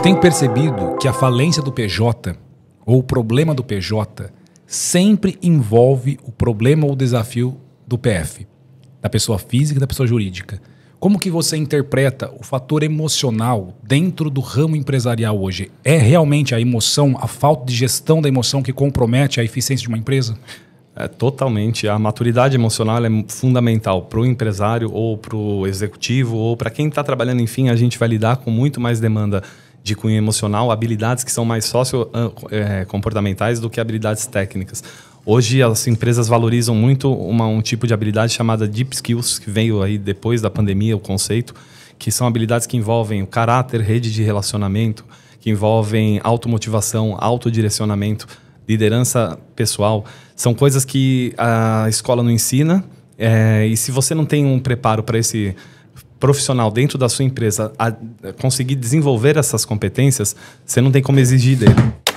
Eu tenho percebido que a falência do PJ ou o problema do PJ sempre envolve o problema ou o desafio do PF, da pessoa física e da pessoa jurídica. Como que você interpreta o fator emocional dentro do ramo empresarial hoje? É realmente a emoção, a falta de gestão da emoção que compromete a eficiência de uma empresa? É, totalmente. A maturidade emocional é fundamental para o empresário ou para o executivo ou para quem está trabalhando. Enfim, a gente vai lidar com muito mais demanda de cunho emocional, habilidades que são mais sócio-comportamentais do que habilidades técnicas. Hoje as empresas valorizam muito uma, um tipo de habilidade chamada Deep Skills, que veio aí depois da pandemia, o conceito, que são habilidades que envolvem o caráter, rede de relacionamento, que envolvem automotivação, autodirecionamento, liderança pessoal. São coisas que a escola não ensina. É, e se você não tem um preparo para esse profissional dentro da sua empresa a, a conseguir desenvolver essas competências, você não tem como exigir dele.